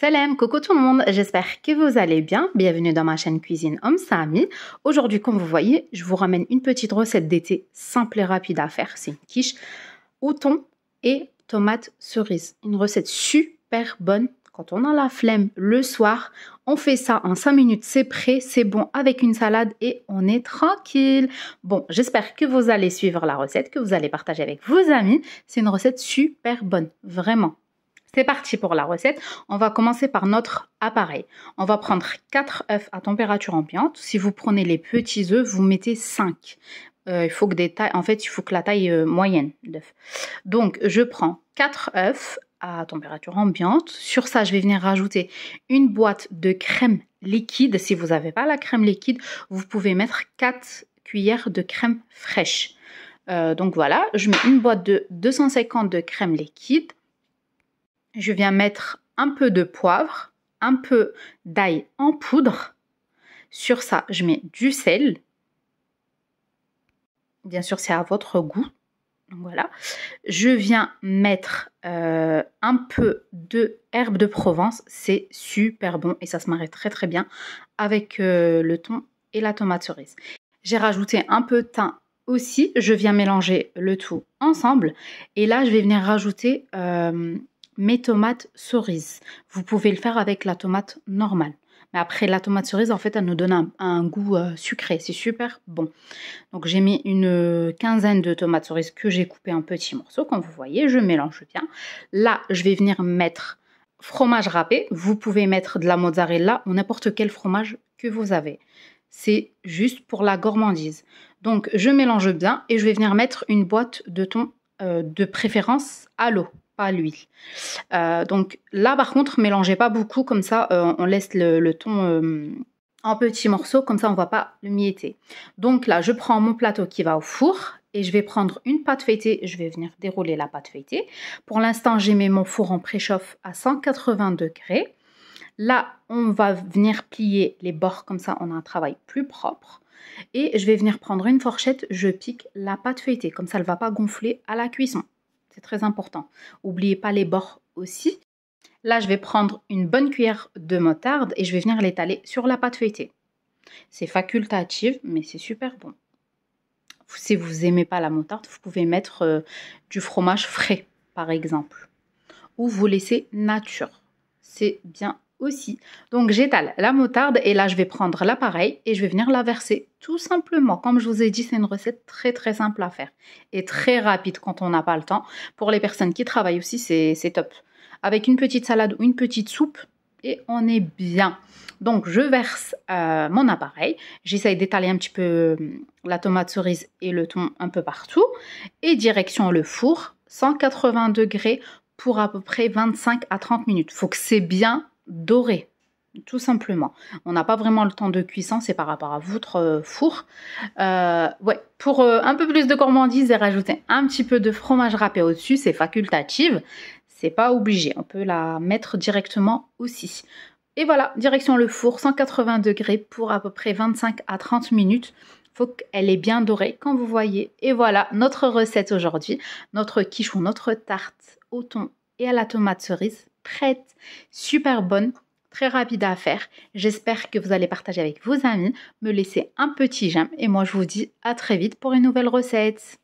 Salam, coucou tout le monde, j'espère que vous allez bien. Bienvenue dans ma chaîne Cuisine Homme Sami. Aujourd'hui, comme vous voyez, je vous ramène une petite recette d'été simple et rapide à faire. C'est une quiche au thon et tomate cerise. Une recette super bonne quand on a la flemme le soir. On fait ça en 5 minutes, c'est prêt, c'est bon avec une salade et on est tranquille. Bon, j'espère que vous allez suivre la recette, que vous allez partager avec vos amis. C'est une recette super bonne, vraiment. C'est parti pour la recette. On va commencer par notre appareil. On va prendre 4 œufs à température ambiante. Si vous prenez les petits œufs, vous mettez 5. Euh, il faut que des tailles, en fait, il faut que la taille euh, moyenne d'œuf. Donc, je prends 4 œufs à température ambiante. Sur ça, je vais venir rajouter une boîte de crème liquide. Si vous n'avez pas la crème liquide, vous pouvez mettre 4 cuillères de crème fraîche. Euh, donc voilà, je mets une boîte de 250 de crème liquide je viens mettre un peu de poivre, un peu d'ail en poudre. Sur ça, je mets du sel. Bien sûr, c'est à votre goût. voilà. Je viens mettre euh, un peu de herbe de Provence. C'est super bon et ça se marie très très bien avec euh, le thon et la tomate cerise. J'ai rajouté un peu de thym aussi. Je viens mélanger le tout ensemble. Et là, je vais venir rajouter euh, mes tomates cerises. Vous pouvez le faire avec la tomate normale. Mais après la tomate cerise, en fait, elle nous donne un, goût euh, sucré. C'est super bon. Donc j'ai mis une euh, quinzaine de tomates cerises que j'ai coupées en petits morceaux. Comme vous voyez, je mélange bien. Là, je vais venir mettre fromage râpé. Vous pouvez mettre de la mozzarella ou n'importe quel fromage que vous avez. C'est juste pour la gourmandise. Donc je mélange bien et je vais venir mettre une boîte de thon euh, de préférence à l'eau l'huile. Euh, donc là, par contre, mélangez pas beaucoup, comme ça, euh, on laisse le, le thon euh, en petits morceaux, comme ça, on va pas le mietter Donc là, je prends mon plateau qui va au four et je vais prendre une pâte feuilletée. Je vais venir dérouler la pâte feuilletée. Pour l'instant, j'ai mis mon four en préchauffe à 180 degrés. Là, on va venir plier les bords, comme ça, on a un travail plus propre. Et je vais venir prendre une fourchette, je pique la pâte feuilletée, comme ça elle ne va pas gonfler à la cuisson. C'est très important. N'oubliez pas les bords aussi. Là, je vais prendre une bonne cuillère de moutarde et je vais venir l'étaler sur la pâte feuilletée. C'est facultatif, mais c'est super bon. Si vous n'aimez pas la moutarde, vous pouvez mettre euh, du fromage frais, par exemple. Ou vous laissez nature. C'est bien aussi. Donc j'étale la moutarde et là je vais prendre l'appareil et je vais venir la verser tout simplement. Comme je vous ai dit, c'est une recette très très simple à faire et très rapide quand on n'a pas le temps. Pour les personnes qui travaillent aussi, c'est top. Avec une petite salade ou une petite soupe et on est bien. Donc je verse euh, mon appareil, j'essaye d'étaler un petit peu hum, la tomate cerise et le thon un peu partout et direction le four 180 degrés pour à peu près 25 à 30 minutes. Faut que c'est bien doré tout simplement. On n'a pas vraiment le temps de cuisson, c'est par rapport à votre euh, four. Euh, ouais, pour euh, un peu plus de gourmandise et rajouter un petit peu de fromage râpé au-dessus, c'est facultative, c'est pas obligé, on peut la mettre directement aussi. Et voilà, direction le four, 180 degrés pour à peu près 25 à 30 minutes. Faut qu'elle est bien dorée, comme vous voyez. Et voilà notre recette aujourd'hui, notre quiche notre tarte au thon et à la tomate cerise Très super bonne, très rapide à faire. J'espère que vous allez partager avec vos amis, me laisser un petit j'aime et moi je vous dis à très vite pour une nouvelle recette.